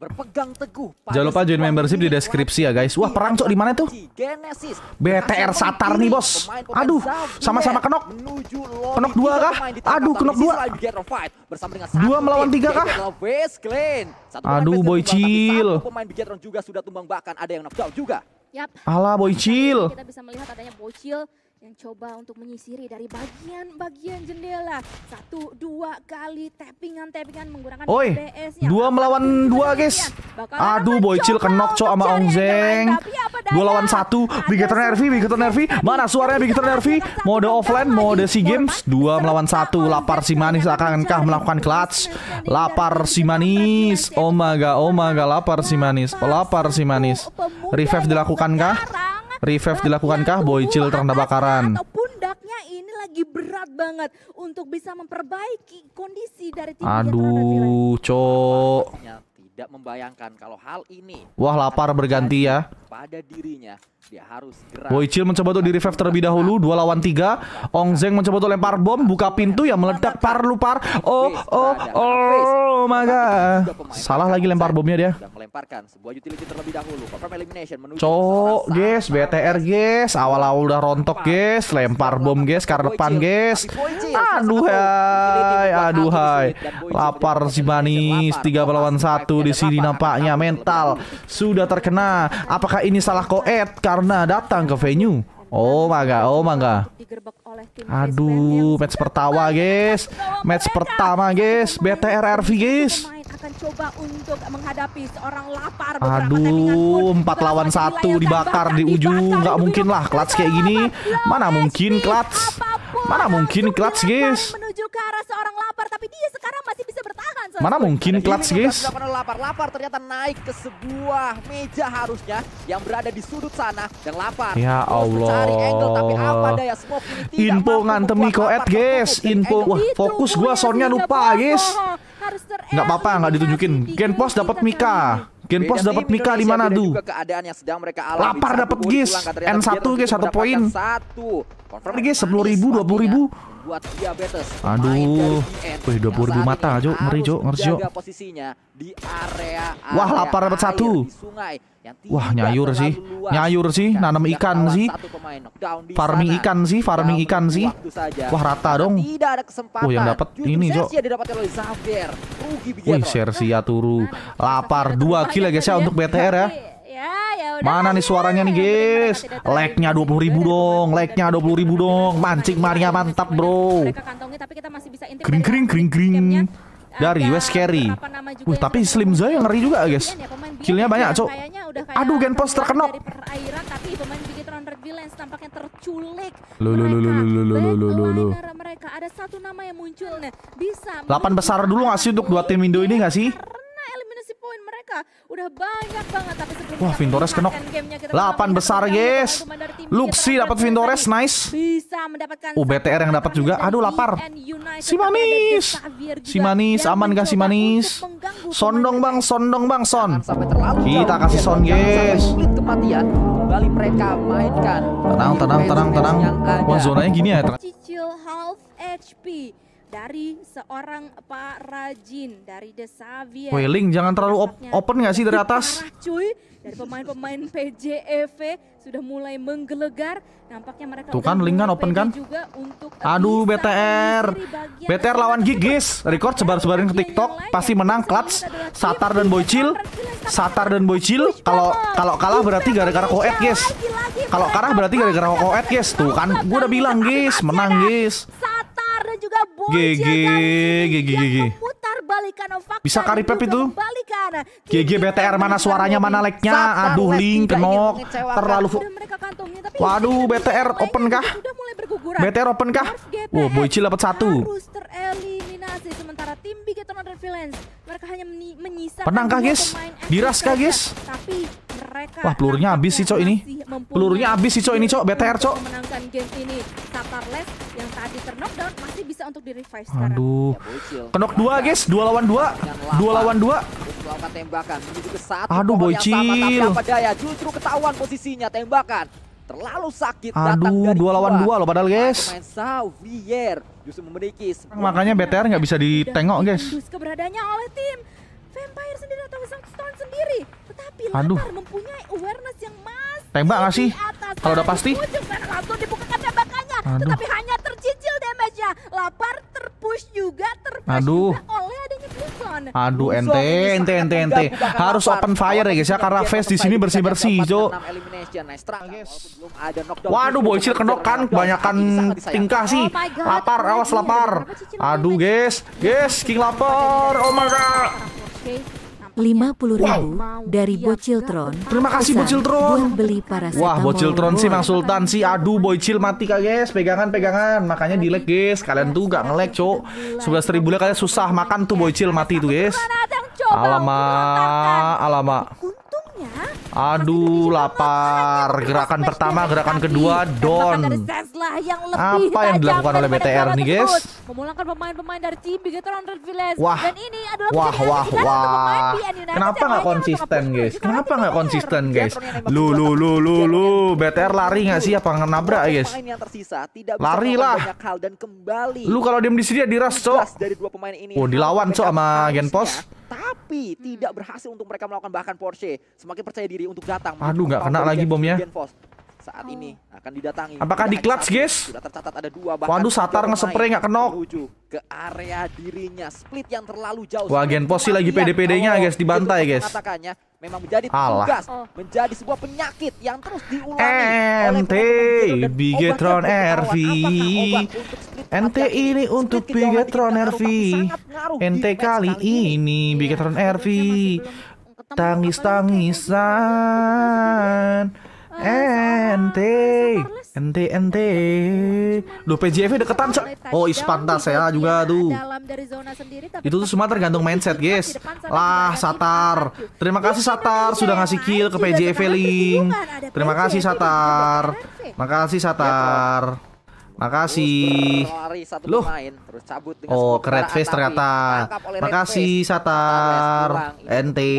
berpegang teguh Jangan lupa join membership di deskripsi ya guys. Wah, perang cok di mana tuh? Genesis. BTR Satar nih, Bos. Aduh, sama-sama kenok. Kenok dua kah? Aduh, kenok dua. Dua melawan tiga kah? Aduh, boy chill. Pemain Bigetron juga sudah tumbang bahkan ada yang knockdown juga. Yap. Alah, chill. Kita bisa melihat adanya chill yang coba untuk menyisiri dari bagian-bagian jendela. Satu, dua kali tappingan-tappingan menggunakan Oi, Dua melawan dua, guys. Aduh, Boycil kenok cok sama Ong Zeng. Dua lawan satu, bigeter Nervi, bigeter Nervi. Mana suaranya bigeter Nervi? Mode offline, mode si Games. Dua melawan satu, Lapar si manis akankah melakukan clutch? Lapar si manis. Oh my god, oh my god, Lapar si manis. Lapar si manis. Revive dilakukankah? Revive dilakukankah Boycil terendah bakaran? pundaknya ini lagi berat banget untuk bisa memperbaiki kondisi dari tim Aduh, cok. Tidak membayangkan kalau hal ini Wah, lapar berganti ya pada dirinya dia Boycil mencoba untuk di revive terlebih dahulu dua lawan tiga. Ong Zeng mencoba untuk lempar bom, buka pintu yang meledak par lupar. Oh, oh, oh, my god. Salah lagi lempar bomnya dia. Cok, guys, BTR guys, awal-awal udah rontok guys, lempar bom guys, karena depan guys. Aduh hai, aduh hai. Lapar si Manis tiga lawan satu di sini nampaknya mental sudah terkena. Apakah ini salah koet? Karena datang ke venue. Oh mangga, oh mangga. Aduh, match pertama guys, match pertama guys, BTRRV guys. Aduh, empat lawan satu dibakar di ujung, nggak mungkin lah clutch kayak gini. Mana mungkin clutch Mana mungkin clutch, guys? orang lapar tapi dia sekarang masih bisa bertahan. Mana mungkin clutch guys? lapar. Lapar ternyata naik ke sebuah meja harusnya yang berada di sudut sana Yang lapar. Ya Allah. Cari angle tapi Info ngantemi koet guys. Info wah fokus gua sonnya lupa guys. Nggak apa-apa nggak ditunjukin. Genpos gitu dapat kan. Mika. Genpos dapat Mika di mana tuh? Lapar dapat guys. n satu, guys satu poin. Satu guys, sepuluh ribu, dua puluh ribu. Buat diabetes. Aduh, wih dua puluh ribu mata, Jo, ngeri Jo, ngeri Jo. posisinya di area Wah, lapar dapat satu. Wah, nyayur sih, nyayur sih, nanam ikan sih, farming ikan sih, farming ikan sih. Wah, rata dong. Tidak ada kesempatan. Oh, yang dapat ini Jo. Wih, Sersia turu, nah, lapar dua kill ya guys ya untuk BTR ya. Nah, Ya, ya udah. Mana nih suaranya nih, ya, guys? lagnya nya 20 ribu dong, lagnya nya 20 ribu dong. Mancing Maria iya, mantap, iya, bro. Iya. Kering kering kering kering. Dari West Carry. Wih, tapi Slim Zoe yang ngeri juga, ya, guys. Killnya banyak, cok. Aduh, Gen Post terkena. tapi nah, besar dulu nggak sih untuk dua tim Indo ini nggak sih? poin mereka udah banyak banget tapi sebelumnya Wah, Vintores kenok. 8 besar, guys. Luxi dapat Vintores, nice. Bisa mendapatkan oh, BTR yang dapat juga. Aduh, lapar. Si manis. Si manis, aman gak si manis? Sondong, Bang, sondong, Bang, son. Kita kasih son, guys. kematian kembali mereka mainkan. Tenang, tenang, tenang, tenang. Wah, zonanya gini ya. Cicil half HP dari seorang Pak Rajin dari desa Vien. Weling jangan terlalu op open nggak sih dari atas? cuy, dari pemain-pemain PJEV sudah mulai menggelegar. Nampaknya mereka Tuh kan link kan open kan? Aduh BTR. BTR lawan Gigis. Record sebar-sebarin ke TikTok pasti ya. menang clutch Satar dan Boycil. Satar dan Boycil kalau kalau kalah berarti gara-gara Koet, guys. Kalau kalah berarti gara-gara Koet, guys. Tuh kan gua udah bilang, guys, menang, guys. GG GG GG bisa kari bisa itu GG BTR mana suaranya mana lagnya aduh link kenok terlalu waduh BTR open kah BTR open kah wow Boycil dapat satu tereliminasi kah guys diras kah guys tapi mereka Wah, pelurunya habis sih, Cok, ini. Pelurunya habis sih, Cok, ini, Cok. BTR, Cok. Menangkan game ini. Satarless yang tadi knockdown masih bisa untuk di Aduh. Ya, Kenok 2, guys. 2 lawan 2. 2 lawan 2. Aduh, boycil justru ketahuan posisinya tembakan. Terlalu sakit Aduh, 2 lawan dua loh padahal guys. Makanya BTR nggak bisa ditengok guys. oleh tim vampire sendiri atau Stone sendiri, tetapi Aduh. Latar mempunyai awareness yang masih Tembak nggak sih? Kalau udah pasti. Aduh. tetapi hanya tercicil damage-nya. Lapar terpush juga terpush Aduh. juga oleh adanya Gluson. Aduh, ente, ente, ente, ente. Harus open fire ya guys ya, karena face di sini bersih-bersih, Jo. Waduh, cil kenok kan, kebanyakan tingkah sih. Oh lapar, oh awas lapar. Aduh, guys. Guys, King lapar. Oh my god lima puluh ribu wow. dari Bociltron. Terima kasih Bociltron. tron beli para Wah, Bociltron sih Mang Sultan sih. Aduh, Bocil mati kak guys. Pegangan-pegangan. Makanya di lag guys. Kalian tuh gak ngelag, Cok. Sebelas ribu kalian susah makan tuh Bocil mati tuh guys. Alamak, alamak. Aduh, lapar. Gerakan pertama, gerakan kedua, Don. Apa yang dilakukan oleh BTR nih, guys? Wah, wah, wah, wah. Kenapa nggak konsisten, guys? Kenapa nggak konsisten, guys? Lu, lu, lu, lu, lu. BTR lari nggak sih? Apa nabrak, guys? Lari lah. Lu kalau diem di sini ya diras, cok. Oh, dilawan, cok, sama Genpos tapi hmm. tidak berhasil untuk mereka melakukan bahkan Porsche semakin percaya diri untuk datang. Aduh nggak kena lagi bomnya. Saat oh. ini akan didatangi. Apakah di clutch, guys? Sudah tercatat ada dua bahkan. Waduh, Satar ngespray nggak kenok. ke area dirinya. Split yang terlalu jauh. Wah, Genpos sih lagi PD-PD-nya, oh, guys, dibantai, guys memang menjadi tugas, menjadi sebuah penyakit yang terus diulangi NT Bigetron RV. nt ini untuk Bigetron RV. nt kali ini iya, Bigetron RV. Tangis-tangisan. NT. Ente ente. Lu PJF deketan sa. Oh, is pantas ya juga tuh. Itu tuh semua tergantung mindset, guys. Lah, Satar. Terima kasih Satar sudah ngasih kill ke PJV link. Terima kasih Satar. Makasih iya, Satar. Makasih. lu Oh, ke Face ternyata. Makasih Satar. Ente.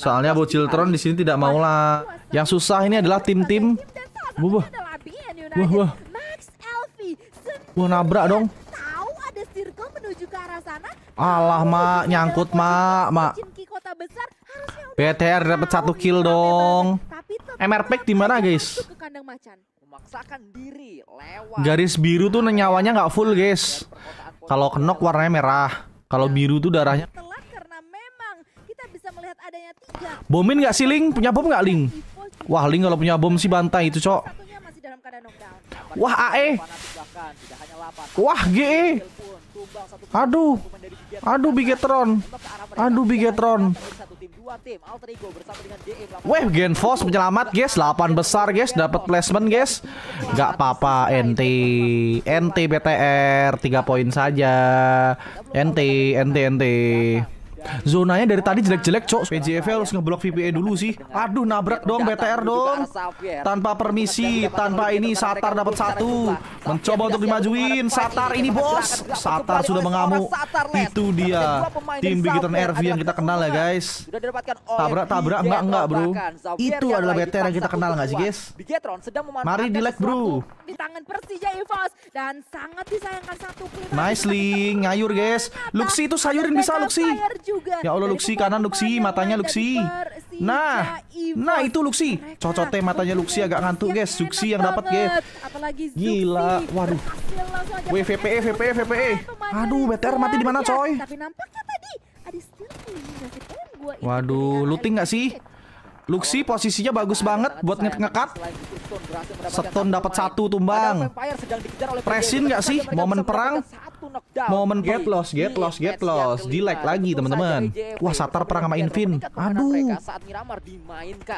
Soalnya bocil Tron di sini tidak mau lah Yang susah ini adalah tim-tim wah, wah, wah. Max Elvi. Wah nabrak dong. Tahu ada circle menuju ke arah sana. Alah mak nyangkut mak mak. kota besar PTR dapat satu kill dong. MRP di mana guys? diri lewat. Garis biru tuh nyawanya nggak full guys. Kalau kenok warnanya merah. Kalau ya. biru tuh darahnya. Bomin nggak sih Ling? Punya bom nggak Ling? Wah, Link kalau punya bom sih bantai itu, Cok. Wah, AE. Wah, GE. Aduh. Aduh Bigetron. Aduh Bigetron. E Weh Genfos penyelamat guys 8 besar guys dapat placement guys Gak apa-apa NT NT BTR 3 poin saja NT NT NT Zonanya dari tadi jelek-jelek, cok. PJV harus ngeblok VPE dulu sih. Aduh, nabrak dong BTR dong. Tanpa permisi, tanpa ini Satar dapat satu. Mencoba untuk dimajuin. Satar ini bos. Satar sudah mengamuk. Itu dia tim bikitan RV yang kita kenal ya, guys. Tabrak-tabrak enggak enggak, Bro. Itu adalah BTR yang kita kenal nggak sih, guys? Mari di like, Bro. Di dan sangat disayangkan satu Nice link, ngayur, guys. Luxi itu sayurin bisa Luxi juga. Ya Allah Luxi kanan Luxi, matanya Luxi. Nah, nah itu Luxi. Cocote matanya Luxi agak ngantuk guys. Luxi yang dapat guys. Gila, waduh. WVP, VPE, VPE. Aduh, BTR mati di mana coy? Waduh, looting nggak sih? Luxi posisinya bagus banget buat ngekat. Seton dapat satu tumbang. Presin nggak sih momen perang? Momen get lost, get lost, get lost, Di lag lagi teman-teman. Wah Satar perang sama Invin. Aduh.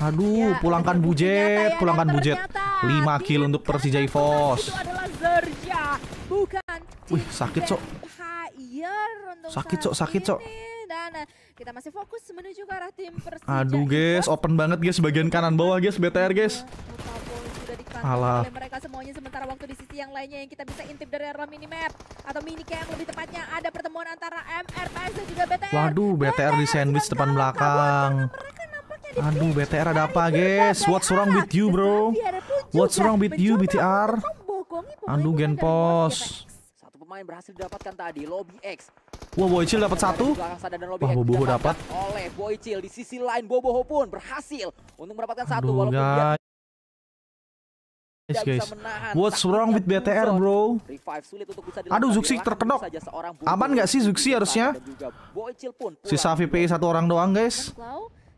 Aduh, iya, pulangkan budget, ya, pulangkan budget. Lima kill untuk Persija Evos. Wih, sakit, Sok. Sakit, Sok, sakit, Sok sana. Kita masih fokus menuju ke arah tim Persija. Aduh guys, open banget guys bagian kanan bawah guys BTR iya, guys. Alah. mereka semuanya sementara waktu di sisi yang lainnya yang kita bisa intip dari arah mini map atau mini camp lebih tepatnya ada pertemuan antara MR PS dan juga BTR. Waduh, BTR, BTR di sandwich depan belakang. Aduh, BTR ada apa, guys? What's wrong with you, bro? What's wrong with you, BTR? Aduh, Genpos. Satu pemain berhasil didapatkan tadi, Lobby X. Wah, Boycil dapat satu. Wah, Boboho dapat. Oleh Boycil di sisi lain Boboho pun berhasil untuk mendapatkan satu Aduh, walaupun guys. dia guys. What's wrong with BTR, bro? Aduh, Zuxi terkedok. Aman nggak sih Zuxi harusnya? Si Safi PE satu orang doang, guys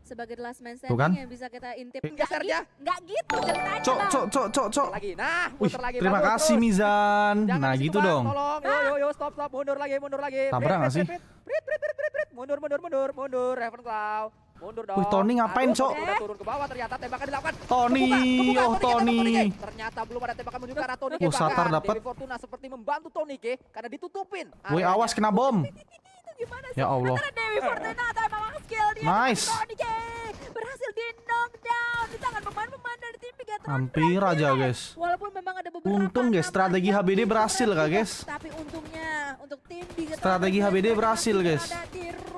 sebagai the last man kan? standing Bukan? yang bisa kita intip enggak saja enggak gitu ceritanya cok cok cok cok cok lagi nah Wih, lagi terima Bagus, kasih terus. Mizan Jangan nah gitu dong tolong yo yo yo stop stop mundur lagi mundur lagi tabrak enggak sih prit prit prit prit prit mundur mundur mundur mundur raven Ravenclaw mundur dong Wih, Tony ngapain cok udah turun ke bawah ternyata tembakan dilakukan Tony kebuka, kebuka, oh Tony ternyata belum ada tembakan menuju ke arah Tony oh, Satar dapat Fortuna seperti membantu Tony ke karena ditutupin woi awas kena bom gimana sih? Ya Allah. Antara Dewi Fortuna atau emang skillnya nice. Tonike berhasil di knockdown di tangan pemain-pemain dari tim Bigatron. Hampir aja, guys. Walaupun memang ada beberapa Untung guys strategi HBD berhasil kah, guys? Tapi untungnya untuk tim Bigatron strategi HBD berhasil, guys.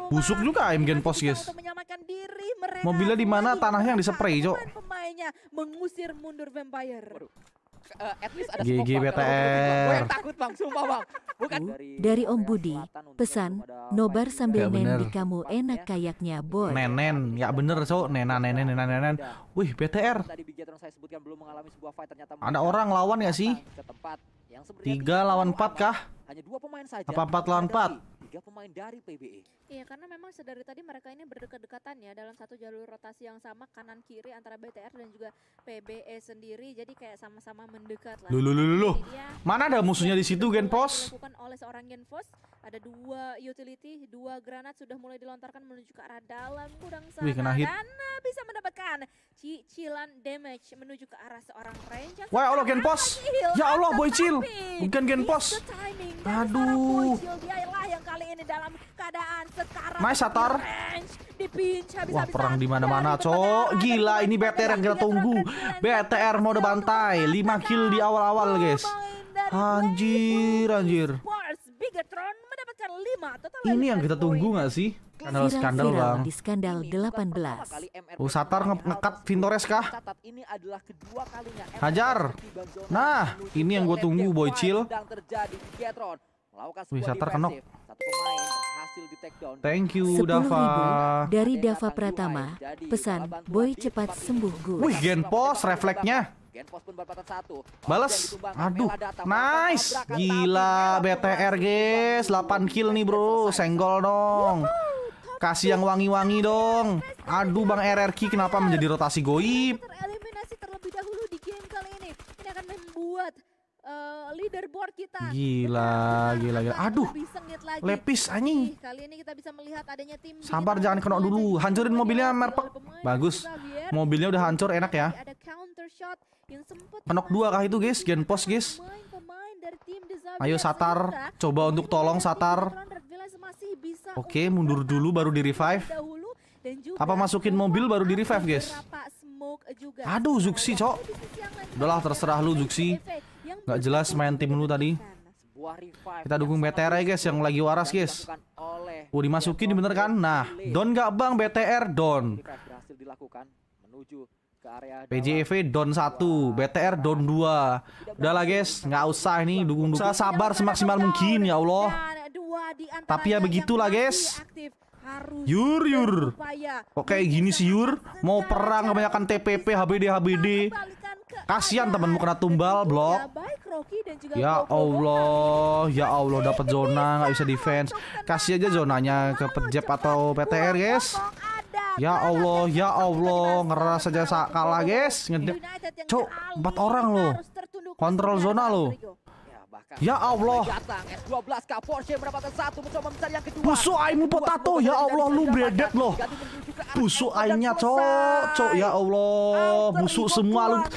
Busuk juga aim gen pos, guys. diri Mobilnya di mana? Tanahnya yang disepray, Cok. Pemainnya mengusir mundur vampire. Uh, at least ada GG BTR. Gue takut bang, sumpah bang dari Om Budi. Pesan, nobar sambil ya, nendi kamu enak kayaknya, boy. Nenen, ya bener, so. Nena, nenen, ya. nena, nenen. Iya. Wih, BTR. Ada orang lawan ya sih? Tiga lawan empat kah? Apa empat lawan empat? tiga pemain dari PBE. Iya karena memang sedari tadi mereka ini berdekat-dekatan ya dalam satu jalur rotasi yang sama kanan kiri antara BTR dan juga PBE sendiri jadi kayak sama-sama mendekat lah. Lulu lulu lulu, Mana ada musuhnya di situ Genpos? Bukan oleh seorang Genpos ada dua utility, dua granat sudah mulai dilontarkan menuju ke arah dalam gudang sana. Wih, Dan bisa mendapatkan cicilan damage menuju ke arah seorang ranger. Wah, Allah Genpos. Ya Allah, Boycil. Ya Bukan Genpos. Aduh. Nice Satar. Wah perang di mana-mana, cok. Gila ini BTR yang kita tunggu. BTR mode bantai, 5 kill di awal-awal, guys. Anjir, anjir. Ini yang kita tunggu gak sih? Skandal skandal bang. Di skandal 18. Oh Satar ngekat nge Vintores kah? Hajar. Nah, ini yang gue tunggu Boycil melakukan sebuah defensif. Satu pemain berhasil di take Thank you Dava. Dari Dava Pratama, pesan boy cepat sembuh gue. Wih, gen pos refleksnya. Genpos pun berpatah satu. Balas. Aduh, nice. Gila BTR, guys. 8 kill nih, Bro. Senggol dong. Kasih yang wangi-wangi dong. Aduh, Bang RRQ kenapa menjadi rotasi goib? Tereliminasi terlebih dahulu di game kali ini. Ini akan membuat uh, leaderboard kita. Gila, kita gila, gila. Aduh. Lepis anjing. Kali ini kita bisa melihat adanya tim Sabar jangan kena dulu. Hancurin mobilnya merpek. Bagus. Mobilnya udah hancur enak ya. Kenok dua kah itu guys? Gen pos guys. Ayo Satar, coba untuk tolong Satar. Oke, mundur dulu baru di revive. Apa masukin mobil baru di revive guys? Aduh Zuxi cok. Udahlah terserah lu Zuxi. Gak jelas main tim lu tadi. Kita dukung BTR ya guys yang lagi waras guys. Oh dimasukin bener kan? Nah, don gak bang BTR don. PJV don 1, BTR don 2 Udah lah guys, Gak usah ini dukung-dukung sabar semaksimal mungkin ya Allah Tapi ya begitulah guys Yur yur Kok kayak gini sih yur Mau perang kebanyakan TPP, HBD, HBD Kasihan temanmu kena tumbal, blok. Ya Allah, ya Allah dapat zona nggak bisa defense. Kasih aja zonanya ke Pejep atau PTR, guys. Ya Allah, ya Allah, ngeras aja kalah, guys. Cok, empat orang loh. Kontrol zona loh belakang. Ya Allah. Eh. S12 K Porsche mendapatkan satu mencoba mencari yang kedua. Busuk aimu potato ya Allah lu bredet loh. Busuk aimnya cok, cok ya Allah. Busuk semua lu.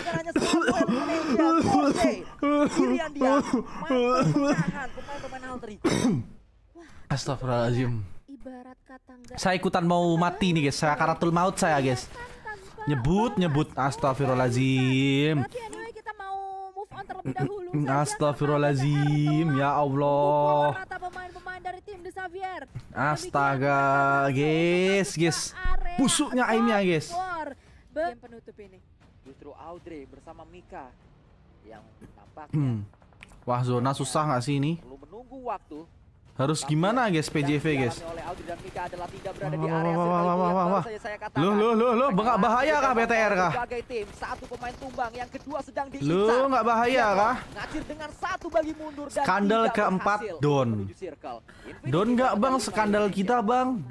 Astagfirullahaladzim Saya ikutan mau mati nih guys Saya karatul maut saya guys Nyebut nyebut Astagfirullahaladzim terlebih dahulu. Astagfirullahalazim, ya Allah. Rata pemain-pemain dari tim De Xavier. Astaga, guys, guys. Busuknya aimnya, guys. Game penutup ini. Justru Audrey bersama Mika yang tampaknya. Hmm. Wah, zona susah nggak sih ini? Perlu menunggu waktu harus gimana guys PJV guys? Loh loh loh loh enggak bahaya kah BTR kah? Loh satu enggak bahaya kah? skandal keempat Don. Don enggak Bang skandal kita Bang?